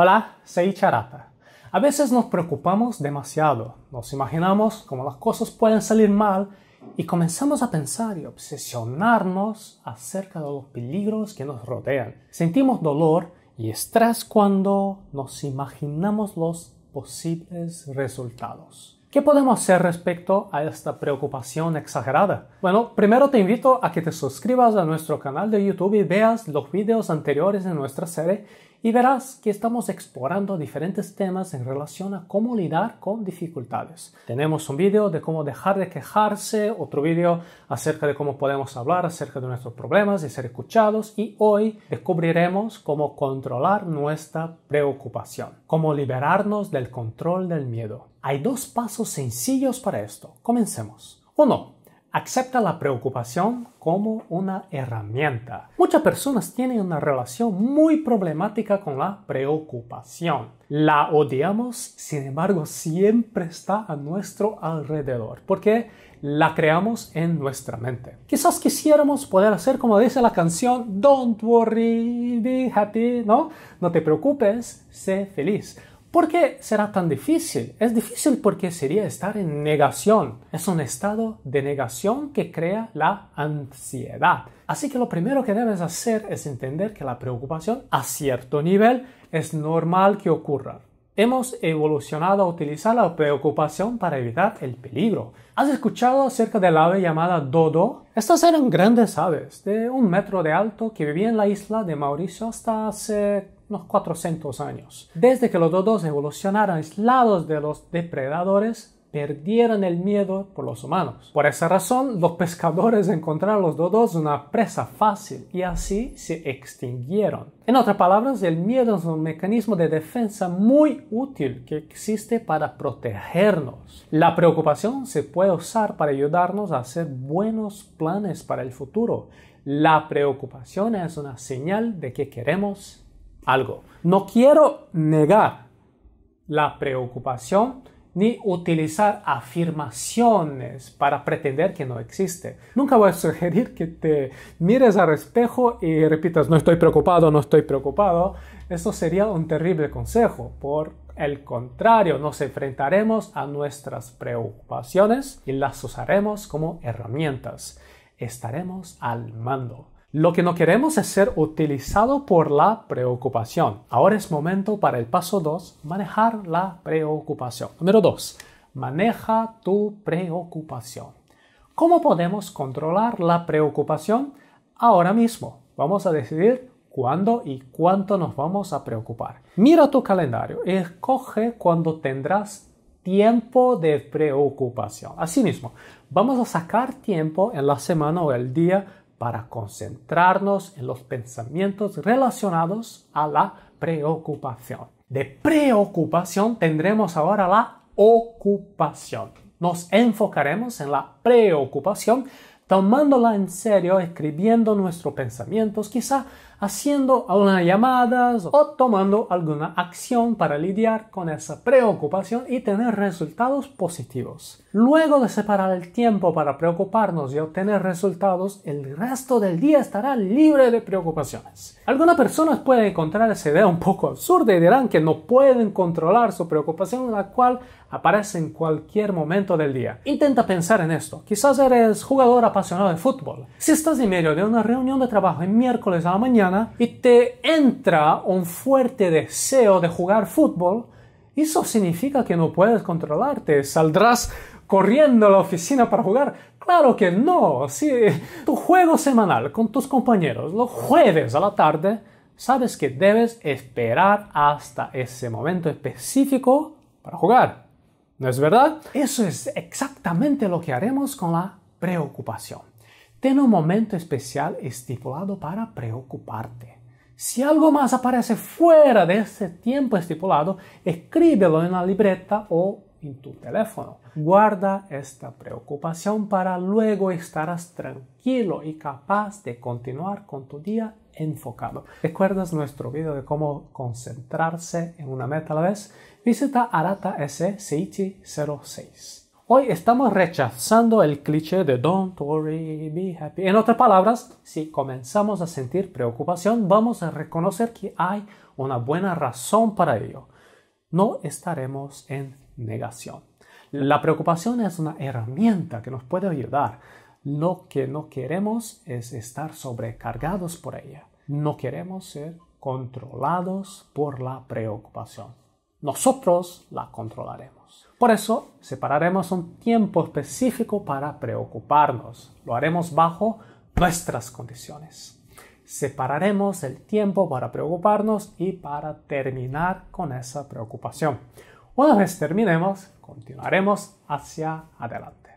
Hola, soy Charata. A veces nos preocupamos demasiado, nos imaginamos cómo las cosas pueden salir mal y comenzamos a pensar y obsesionarnos acerca de los peligros que nos rodean. Sentimos dolor y estrés cuando nos imaginamos los posibles resultados. ¿Qué podemos hacer respecto a esta preocupación exagerada? Bueno, primero te invito a que te suscribas a nuestro canal de YouTube y veas los videos anteriores de nuestra serie y verás que estamos explorando diferentes temas en relación a cómo lidiar con dificultades. Tenemos un video de cómo dejar de quejarse, otro video acerca de cómo podemos hablar acerca de nuestros problemas y ser escuchados y hoy descubriremos cómo controlar nuestra preocupación, cómo liberarnos del control del miedo. Hay dos pasos sencillos para esto. Comencemos. Uno, Acepta la preocupación como una herramienta. Muchas personas tienen una relación muy problemática con la preocupación. La odiamos, sin embargo, siempre está a nuestro alrededor porque la creamos en nuestra mente. Quizás quisiéramos poder hacer como dice la canción Don't worry, be happy, ¿no? No te preocupes, sé feliz ¿Por qué será tan difícil? Es difícil porque sería estar en negación. Es un estado de negación que crea la ansiedad. Así que lo primero que debes hacer es entender que la preocupación a cierto nivel es normal que ocurra. Hemos evolucionado a utilizar la preocupación para evitar el peligro. ¿Has escuchado acerca del ave llamada Dodo? Estas eran grandes aves, de un metro de alto, que vivían en la isla de Mauricio hasta hace unos 400 años. Desde que los dodos evolucionaron aislados de los depredadores, perdieron el miedo por los humanos. Por esa razón, los pescadores encontraron los dodos una presa fácil y así se extinguieron. En otras palabras, el miedo es un mecanismo de defensa muy útil que existe para protegernos. La preocupación se puede usar para ayudarnos a hacer buenos planes para el futuro. La preocupación es una señal de que queremos algo. No quiero negar la preocupación ni utilizar afirmaciones para pretender que no existe. Nunca voy a sugerir que te mires al espejo y repitas no estoy preocupado, no estoy preocupado. Eso sería un terrible consejo. Por el contrario, nos enfrentaremos a nuestras preocupaciones y las usaremos como herramientas. Estaremos al mando. Lo que no queremos es ser utilizado por la preocupación. Ahora es momento para el paso 2, manejar la preocupación. Número 2, maneja tu preocupación. ¿Cómo podemos controlar la preocupación? Ahora mismo vamos a decidir cuándo y cuánto nos vamos a preocupar. Mira tu calendario y escoge cuándo tendrás tiempo de preocupación. Asimismo, vamos a sacar tiempo en la semana o el día para concentrarnos en los pensamientos relacionados a la preocupación. De preocupación tendremos ahora la ocupación. Nos enfocaremos en la preocupación tomándola en serio, escribiendo nuestros pensamientos, quizá haciendo algunas llamadas o tomando alguna acción para lidiar con esa preocupación y tener resultados positivos. Luego de separar el tiempo para preocuparnos y obtener resultados, el resto del día estará libre de preocupaciones. Algunas personas pueden encontrar esa idea un poco absurda y dirán que no pueden controlar su preocupación, la cual aparece en cualquier momento del día. Intenta pensar en esto. Quizás eres jugador apasionado de fútbol. Si estás en medio de una reunión de trabajo en miércoles a la mañana, y te entra un fuerte deseo de jugar fútbol, eso significa que no puedes controlarte. Saldrás corriendo a la oficina para jugar. Claro que no. Si tu juego semanal con tus compañeros los jueves a la tarde, sabes que debes esperar hasta ese momento específico para jugar. ¿No es verdad? Eso es exactamente lo que haremos con la preocupación. Ten un momento especial estipulado para preocuparte. Si algo más aparece fuera de ese tiempo estipulado, escríbelo en la libreta o en tu teléfono. Guarda esta preocupación para luego estarás tranquilo y capaz de continuar con tu día enfocado. ¿Recuerdas nuestro video de cómo concentrarse en una meta a la vez? Visita arata 06 Hoy estamos rechazando el cliché de don't worry, be happy. En otras palabras, si comenzamos a sentir preocupación, vamos a reconocer que hay una buena razón para ello. No estaremos en negación. La preocupación es una herramienta que nos puede ayudar. Lo que no queremos es estar sobrecargados por ella. No queremos ser controlados por la preocupación. Nosotros la controlaremos. Por eso, separaremos un tiempo específico para preocuparnos. Lo haremos bajo nuestras condiciones. Separaremos el tiempo para preocuparnos y para terminar con esa preocupación. Una vez terminemos, continuaremos hacia adelante.